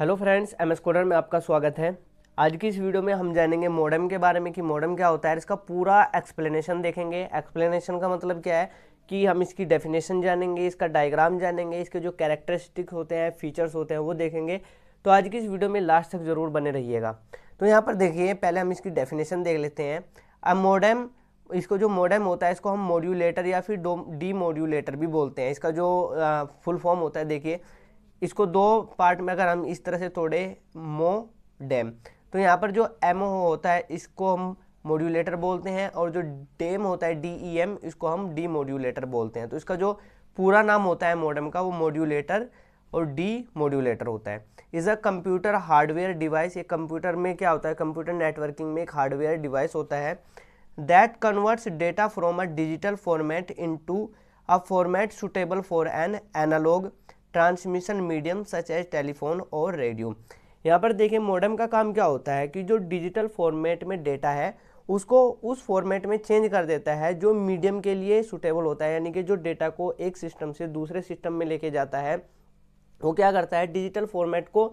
hello friends M S coder में आपका स्वागत है आज की इस वीडियो में हम जानेंगे मॉडर्म के बारे में कि मॉडर्म क्या होता है इसका पूरा एक्सप्लेनेशन देखेंगे एक्सप्लेनेशन का मतलब क्या है कि हम इसकी डेफिनेशन जानेंगे इसका डायग्राम जानेंगे इसके जो कैरेक्टरिस्टिक होते हैं फीचर्स होते हैं वो देखेंगे तो आज की इस वीडियो में लास्ट तक ज़रूर बने रहिएगा तो यहाँ पर देखिए पहले हम इसकी डेफिनेशन देख लेते हैं अब मॉडर्म इसको जो मॉडर्म होता है इसको हम मॉड्यूलेटर या फिर डी मॉड्यूलेटर भी बोलते हैं इसका जो फुल फॉर्म होता है देखिए इसको दो पार्ट में अगर हम इस तरह से तोड़े मो डैम तो यहाँ पर जो एम ओ होता है इसको हम मोड्यूलेटर बोलते हैं और जो डेम होता है डी ई एम इसको हम डी मोड्यूलेटर बोलते हैं तो इसका जो पूरा नाम होता है मोडम का वो मोड्यूलेटर और डी मोड्यूलेटर होता है is a computer hardware device ये कंप्यूटर में क्या होता है कंप्यूटर नेटवर्किंग में एक हार्डवेयर डिवाइस होता है that converts data from a digital format to a format suitable for an analog transmission medium such as telephone और रेडियो यहाँ पर देखिए मॉडम का काम क्या होता है कि जो डिजिटल फॉर्मेट में डेटा है उसको उस फॉर्मेट में चेंज कर देता है जो मीडियम के लिए सुटेबल होता है यानी कि जो डेटा को एक सिस्टम से दूसरे सिस्टम में लेके जाता है वो क्या करता है डिजिटल फॉर्मेट को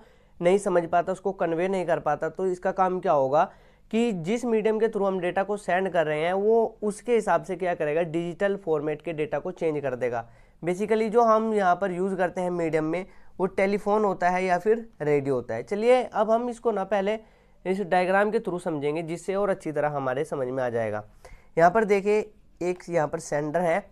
नहीं समझ पाता उसको कन्वे नहीं कर पाता तो इसका काम क्या होगा कि जिस मीडियम के थ्रू हम डेटा को सेंड कर रहे हैं वो उसके हिसाब से क्या करेगा डिजिटल फॉर्मेट के डेटा को चेंज कर देगा बेसिकली जो हम यहाँ पर यूज़ करते हैं मीडियम में वो टेलीफोन होता है या फिर रेडियो होता है चलिए अब हम इसको ना पहले इस डायग्राम के थ्रू समझेंगे जिससे और अच्छी तरह हमारे समझ में आ जाएगा यहाँ पर देखिए एक यहाँ पर सेंडर है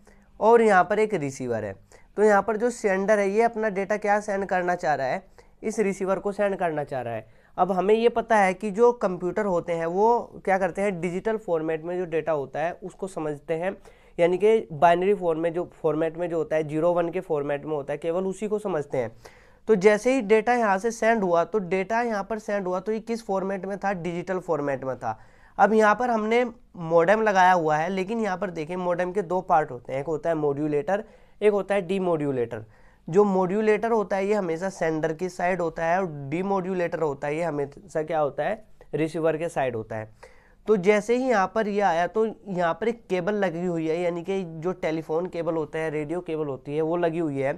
और यहाँ पर एक रिसीवर है तो यहाँ पर जो सेंडर है ये अपना डेटा क्या सेंड करना चाह रहा है इस रिसीवर को सेंड करना चाह रहा है अब हमें ये पता है कि जो कंप्यूटर होते हैं वो क्या करते हैं डिजिटल फॉर्मेट में जो डेटा होता है उसको समझते हैं यानी कि बाइनरी फॉर्म में जो फॉर्मेट में जो होता है जीरो वन के फॉर्मेट में होता है केवल उसी को समझते हैं तो जैसे ही डेटा यहाँ से सेंड हुआ तो डेटा यहाँ पर सेंड हुआ तो ये किस फॉर्मेट में था डिजिटल फॉर्मेट में था अब यहाँ पर हमने मॉडेम लगाया हुआ है लेकिन यहाँ पर देखें मॉडेम के दो पार्ट होते हैं एक होता है मॉड्यूलेटर एक होता है डीमोड्यूलेटर जो मॉड्यूलेटर होता है ये हमेशा सेंडर की साइड होता है और डीमोड्यूलेटर होता है ये हमेशा क्या होता है रिसीवर के साइड होता है तो जैसे ही यहाँ पर ये यह आया तो यहाँ पर एक केबल लगी हुई है यानी कि जो टेलीफोन केबल होता है रेडियो केबल होती है वो लगी हुई है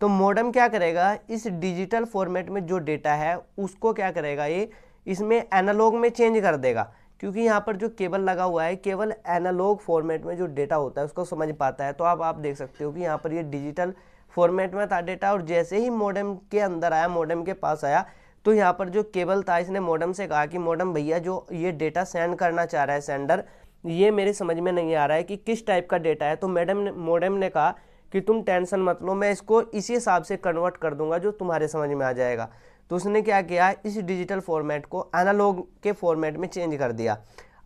तो मॉडम क्या करेगा इस डिजिटल फॉर्मेट में जो डेटा है उसको क्या करेगा ये इसमें एनालॉग में चेंज कर देगा क्योंकि यहाँ पर जो केबल लगा हुआ है केवल एनालॉग फॉर्मेट में जो डेटा होता है उसको समझ पाता है तो आप आप देख सकते हो कि यहाँ पर ये डिजिटल फॉर्मेट में था डेटा और जैसे ही मॉडम के अंदर आया मॉडम के पास आया तो यहाँ पर जो केबल था इसने मॉडम से कहा कि मॉडम भैया जो ये डेटा सेंड करना चाह रहा है सेंडर ये मेरे समझ में नहीं आ रहा है कि किस टाइप का डेटा है तो मैडम ने मॉडम ने कहा कि तुम टेंशन मत लो मैं इसको इसी हिसाब से कन्वर्ट कर दूंगा जो तुम्हारे समझ में आ जाएगा तो उसने क्या किया इस डिजिटल फॉर्मेट को एनालॉग के फॉर्मेट में चेंज कर दिया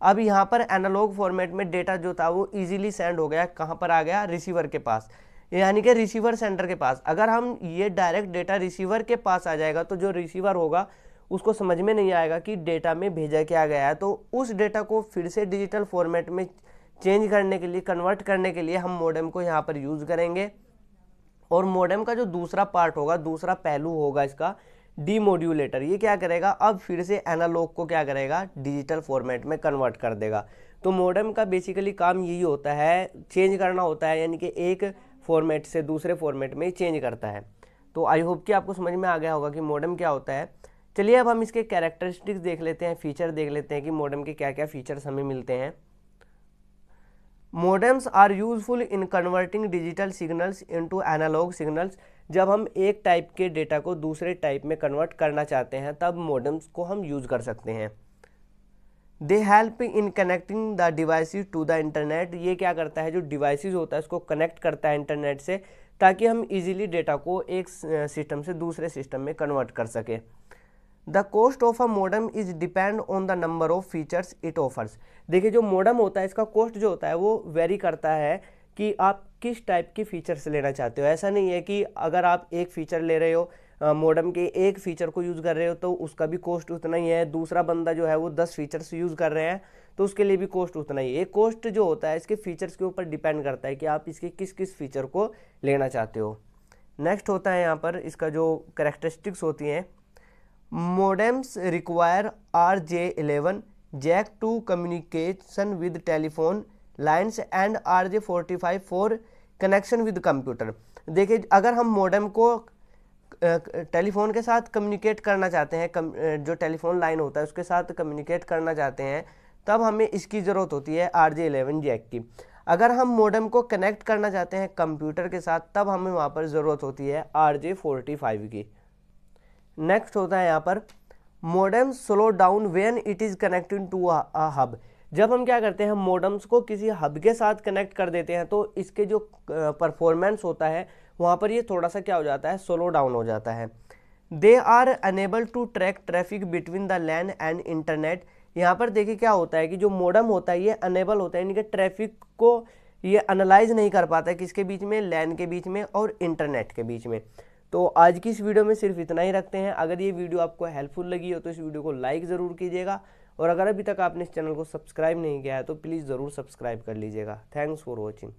अब यहाँ पर एनालॉग फॉर्मेट में डेटा जो था वो इजीली सेंड हो गया कहाँ पर आ गया रिसीवर के पास यानी कि रिसीवर सेंटर के पास अगर हम ये डायरेक्ट डेटा रिसीवर के पास आ जाएगा तो जो रिसीवर होगा उसको समझ में नहीं आएगा कि डेटा में भेजा क्या गया है तो उस डेटा को फिर से डिजिटल फॉर्मेट में चेंज करने के लिए कन्वर्ट करने के लिए हम मॉडेम को यहाँ पर यूज़ करेंगे और मॉडेम का जो दूसरा पार्ट होगा दूसरा पहलू होगा इसका डीमोड्यूलेटर ये क्या करेगा अब फिर से एनालॉग को क्या करेगा डिजिटल फॉर्मेट में कन्वर्ट कर देगा तो मॉडेम का बेसिकली काम यही होता है चेंज करना होता है यानी कि एक फॉर्मेट से दूसरे फॉर्मेट में चेंज करता है तो आई होप कि आपको समझ में आ गया होगा कि मॉडम क्या होता है चलिए अब हम इसके कैरेक्टरिस्टिक्स देख लेते हैं फीचर देख लेते हैं कि मॉडम के क्या क्या फीचर्स हमें मिलते हैं modems are useful in converting digital signals into analog signals जब हम एक टाइप के डेटा को दूसरे टाइप में कन्वर्ट करना चाहते हैं तब मॉडम्स को हम यूज़ कर सकते हैं they help in connecting the devices to the internet ये क्या करता है जो डिवाइस होता है उसको कनेक्ट करता है इंटरनेट से ताकि हम इजीली डेटा को एक सिस्टम से दूसरे सिस्टम में कन्वर्ट कर सकें the cost of a modem is depend on the number of features it offers देखिए जो मॉडम होता है इसका कॉस्ट जो होता है वो वेरी करता है कि आप किस टाइप की फ़ीचर्स लेना चाहते हो ऐसा नहीं है कि अगर आप एक फ़ीचर ले रहे हो मोडम के एक फ़ीचर को यूज़ कर रहे हो तो उसका भी कॉस्ट उतना ही है दूसरा बंदा जो है वो दस फीचर्स यूज़ कर रहे हैं तो उसके लिए भी कॉस्ट उतना ही है ये कॉस्ट जो होता है इसके फ़ीचर्स के ऊपर डिपेंड करता है कि आप इसके किस किस फीचर को लेना चाहते हो नेक्स्ट होता है यहाँ पर इसका जो करेक्टरिस्टिक्स होती हैं modems require R J eleven jack to communication with telephone lines and R J forty five for connection with computer देखिए अगर हम मोडम को टेलीफोन के साथ कम्युनिकेट करना चाहते हैं कम, जो टेलीफोन लाइन होता है उसके साथ कम्युनिकेट करना चाहते हैं तब हमें इसकी ज़रूरत होती है आर जे इलेवन जैक की अगर हम मोडम को कनेक्ट करना चाहते हैं कंप्यूटर के साथ तब हमें वहाँ पर ज़रूरत होती है आर जे फोर्टी फाइव की नेक्स्ट होता है यहाँ पर modem slow down when it is connecting to a hub जब हम क्या करते हैं मोडम्स को किसी हब के साथ कनेक्ट कर देते हैं तो इसके जो परफॉर्मेंस होता है वहाँ पर ये थोड़ा सा क्या हो जाता है स्लो डाउन हो जाता है they are unable to track traffic between the LAN and internet यहाँ पर देखिए क्या होता है कि जो मोडम होता है ये अनेबल होता है यानी कि ट्रैफिक को ये एनालाइज नहीं कर पाता है किसके बीच में लैन के बीच में और इंटरनेट के बीच में तो आज की इस वीडियो में सिर्फ इतना ही रखते हैं अगर ये वीडियो आपको हेल्पफुल लगी हो तो इस वीडियो को लाइक ज़रूर कीजिएगा और अगर अभी तक आपने इस चैनल को सब्सक्राइब नहीं किया है तो प्लीज़ ज़रूर सब्सक्राइब कर लीजिएगा थैंक्स फॉर वॉचिंग